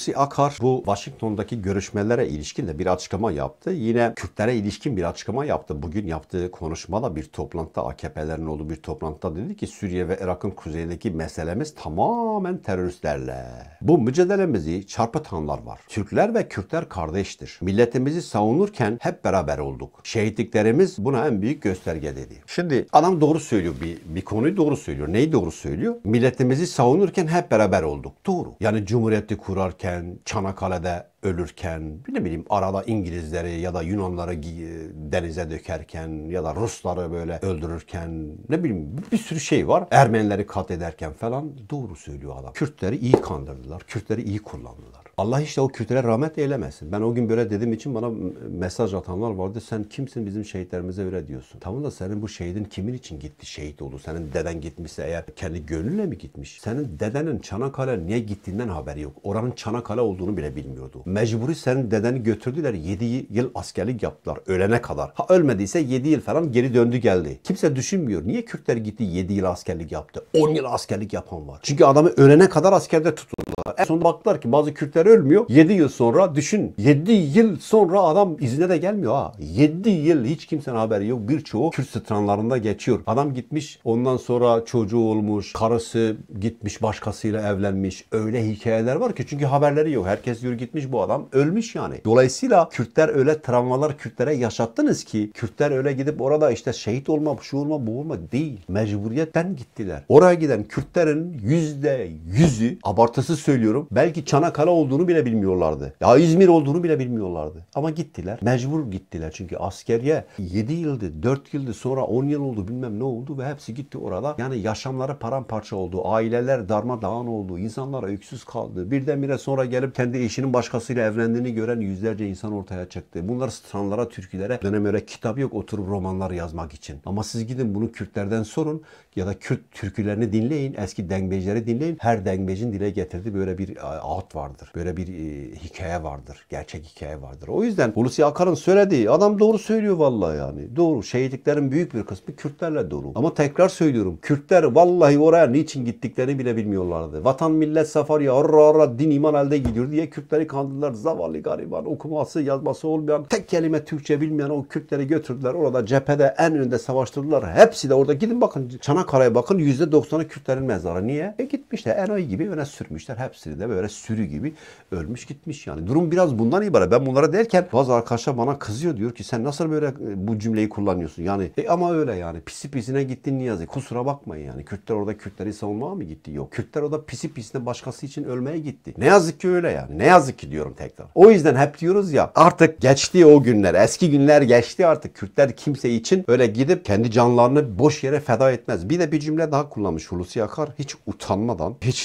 Hulusi Akar bu Washington'daki görüşmelere ilişkin de bir açıklama yaptı. Yine Kürtlere ilişkin bir açıklama yaptı. Bugün yaptığı konuşmada bir toplantıda AKP'lerin olduğu bir toplantıda dedi ki Suriye ve Irak'ın kuzeyindeki meselemiz tamamen teröristlerle. Bu mücadelemizi çarpıtanlar var. Türkler ve Kürtler kardeştir. Milletimizi savunurken hep beraber olduk. Şehitliklerimiz buna en büyük gösterge dedi. Şimdi adam doğru söylüyor. Bir, bir konuyu doğru söylüyor. Neyi doğru söylüyor? Milletimizi savunurken hep beraber olduk. Doğru. Yani Cumhuriyeti kurarken Çanakkale'de ölürken, ne bileyim arada İngilizleri ya da Yunanları e, denize dökerken ya da Rusları böyle öldürürken ne bileyim bir sürü şey var. Ermenileri katlederken falan doğru söylüyor adam. Kürtleri iyi kandırdılar. Kürtleri iyi kullandılar. Allah işte o Kürtlere rahmet eylemesin. Ben o gün böyle dediğim için bana mesaj atanlar vardı. Sen kimsin bizim şehitlerimize öyle diyorsun. Tamam da senin bu şehidin kimin için gitti şehit oldu? Senin deden gitmişse eğer kendi gönlüyle mi gitmiş? Senin dedenin Çanakkale niye gittiğinden haberi yok. Oranın Çanakkale olduğunu bile bilmiyordu. Mecburi senin dedeni götürdüler. 7 yıl askerlik yaptılar ölene kadar. Ha ölmediyse 7 yıl falan geri döndü geldi. Kimse düşünmüyor. Niye Kürtler gitti 7 yıl askerlik yaptı? 10 yıl askerlik yapan var. Çünkü adamı ölene kadar askerde tutuldular. En sonunda baktılar ki bazı Kürtler ölmüyor. 7 yıl sonra düşün. 7 yıl sonra adam izine de gelmiyor ha. 7 yıl hiç kimsenin haberi yok. Birçoğu Kürt sıtranlarında geçiyor. Adam gitmiş ondan sonra çocuğu olmuş. Karısı gitmiş başkasıyla evlenmiş. Öyle hikayeler var ki çünkü haberleri yok. Herkes yürü gitmiş bu adam ölmüş yani. Dolayısıyla Kürtler öyle travmalar Kürtlere yaşattınız ki Kürtler öyle gidip orada işte şehit olma, şu olma, bu olma değil. Mecburiyetten gittiler. Oraya giden Kürtlerin yüzde yüzü abartısı söylüyorum. Belki Çanakkale olduğunu bile bilmiyorlardı. Ya İzmir olduğunu bile bilmiyorlardı. Ama gittiler. Mecbur gittiler. Çünkü askeriye 7 yıldı, 4 yıldı sonra 10 yıl oldu bilmem ne oldu ve hepsi gitti orada. Yani yaşamları paramparça oldu. Aileler darmadağın oldu. insanlar öksüz kaldı. Birdenbire sonra gelip kendi eşinin başkası dünyasıyla evlendiğini gören yüzlerce insan ortaya çıktı. Bunlar stranlara, türkülere dönem öyle kitap yok oturup romanlar yazmak için. Ama siz gidin bunu Kürtlerden sorun ya da Kürt türkülerini dinleyin. Eski dengbecileri dinleyin. Her dengbecin dile getirdiği böyle bir e, ağıt vardır. Böyle bir e, hikaye vardır. Gerçek hikaye vardır. O yüzden Hulusi Akar'ın söylediği adam doğru söylüyor vallahi yani. Doğru. Şehitliklerin büyük bir kısmı Kürtlerle dolu. Ama tekrar söylüyorum. Kürtler vallahi oraya niçin gittiklerini bile bilmiyorlardı. Vatan millet safar ya arra arra din iman elde gidiyor diye Kürtleri kandırdı götürdüler. Zavallı gariban okuması yazması olmayan tek kelime Türkçe bilmeyen o Kürtleri götürdüler. Orada cephede en önde savaştırdılar. Hepsi de orada gidin bakın Çanakkale'ye bakın %90'ı Kürtlerin mezarı. Niye? E gitmişler enayi gibi öne sürmüşler. Hepsini de böyle sürü gibi ölmüş gitmiş yani. Durum biraz bundan ibaret. Ben bunlara derken bazı arkadaşlar bana kızıyor diyor ki sen nasıl böyle e, bu cümleyi kullanıyorsun? Yani e ama öyle yani pisi pisine gittin niye yazık? Kusura bakmayın yani. Kürtler orada Kürtleri savunmaya mı gitti? Yok. Kürtler orada pisi pisine başkası için ölmeye gitti. Ne yazık ki öyle yani. Ne yazık ki diyorum ediyorum tekrar. O yüzden hep diyoruz ya artık geçti o günler. Eski günler geçti artık. Kürtler kimse için böyle gidip kendi canlarını boş yere feda etmez. Bir de bir cümle daha kullanmış Hulusi Yakar. Hiç utanmadan, hiç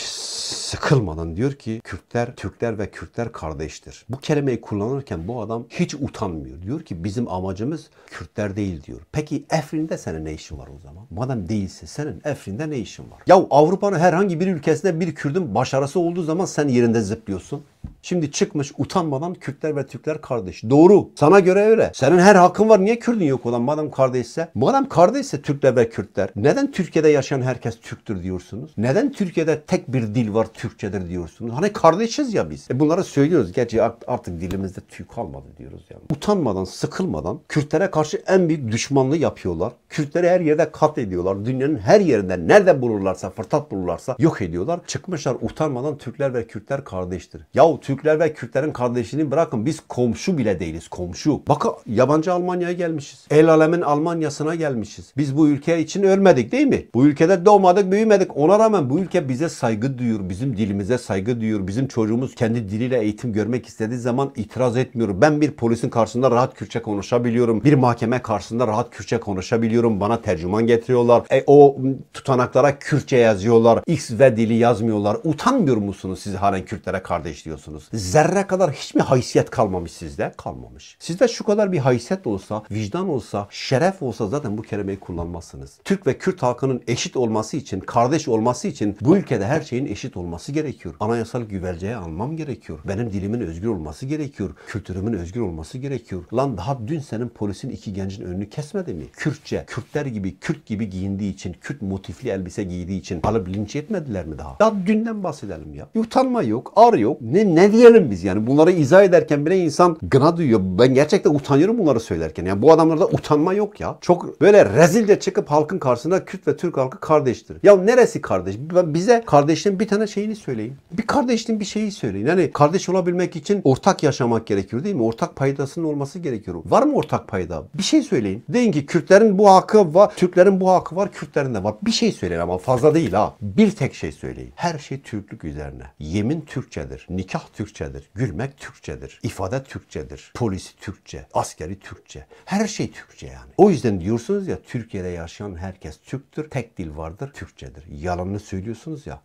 sıkılmadan diyor ki Kürtler, Türkler ve Kürtler kardeştir. Bu kelimeyi kullanırken bu adam hiç utanmıyor. Diyor ki bizim amacımız Kürtler değil diyor. Peki Efrin'de senin ne işin var o zaman? Madem değilse senin Efrin'de ne işin var? Ya Avrupa'nın herhangi bir ülkesinde bir Kürt'ün başarısı olduğu zaman sen yerinde zıplıyorsun. Şimdi çıkmış utanmadan Kürtler ve Türkler kardeş. Doğru. Sana göre öyle. Senin her hakkın var. Niye Kürdün yok olan madem kardeşse? Madem kardeşse Türkler ve Kürtler. Neden Türkiye'de yaşayan herkes Türktür diyorsunuz? Neden Türkiye'de tek bir dil var Türkçedir diyorsunuz? Hani kardeşiz ya biz. E bunları söylüyoruz. Gerçi artık dilimizde Türk kalmadı diyoruz yani. Utanmadan, sıkılmadan Kürtlere karşı en büyük düşmanlığı yapıyorlar. Kürtleri her yerde katlediyorlar. Dünyanın her yerinde nerede bulurlarsa, fırsat bulurlarsa yok ediyorlar. Çıkmışlar utanmadan Türkler ve Kürtler kardeştir. Yahu Türk Türkler ve Kürtlerin kardeşliğini bırakın biz komşu bile değiliz komşu. Bakın yabancı Almanya'ya gelmişiz. El alemin Almanya'sına gelmişiz. Biz bu ülke için ölmedik değil mi? Bu ülkede doğmadık büyümedik. Ona rağmen bu ülke bize saygı duyuyor. Bizim dilimize saygı duyuyor. Bizim çocuğumuz kendi diliyle eğitim görmek istediği zaman itiraz etmiyor. Ben bir polisin karşısında rahat Kürtçe konuşabiliyorum. Bir mahkeme karşısında rahat Kürtçe konuşabiliyorum. Bana tercüman getiriyorlar. E, o tutanaklara Kürtçe yazıyorlar. X ve dili yazmıyorlar. Utanmıyor musunuz siz halen Kürtlere kardeş diyorsunuz? musunuz? Zerre kadar hiç mi haysiyet kalmamış sizde? Kalmamış. Sizde şu kadar bir haysiyet olsa, vicdan olsa, şeref olsa zaten bu kelimeyi kullanmazsınız. Türk ve Kürt halkının eşit olması için, kardeş olması için bu ülkede her şeyin eşit olması gerekiyor. Anayasal güvenceye almam gerekiyor. Benim dilimin özgür olması gerekiyor. Kültürümün özgür olması gerekiyor. Lan daha dün senin polisin iki gencin önünü kesmedi mi? Kürtçe, Kürtler gibi, Kürt gibi giyindiği için, Kürt motifli elbise giydiği için alıp linç etmediler mi daha? Daha dünden bahsedelim ya. Utanma yok, ar yok. Ne, ne diyelim biz yani. Bunları izah ederken bile insan gına duyuyor. Ben gerçekten utanıyorum bunları söylerken. Yani bu adamlarda utanma yok ya. Çok böyle rezilce çıkıp halkın karşısında Kürt ve Türk halkı kardeştir. Ya neresi kardeş? Bize kardeşliğin bir tane şeyini söyleyin. Bir kardeşliğin bir şeyi söyleyin. Yani kardeş olabilmek için ortak yaşamak gerekiyor değil mi? Ortak paydasının olması gerekiyor. Var mı ortak payda? Bir şey söyleyin. Deyin ki Kürtlerin bu hakkı var, Türklerin bu hakkı var, Kürtlerin de var. Bir şey söyleyin ama fazla değil ha. Bir tek şey söyleyin. Her şey Türklük üzerine. Yemin Türkçedir. Nikah Türkçedir. Gülmek Türkçedir. İfade Türkçedir. Polisi Türkçe. Askeri Türkçe. Her şey Türkçe yani. O yüzden diyorsunuz ya Türkiye'de yaşayan herkes Türktür. Tek dil vardır. Türkçedir. Yalanını söylüyorsunuz ya.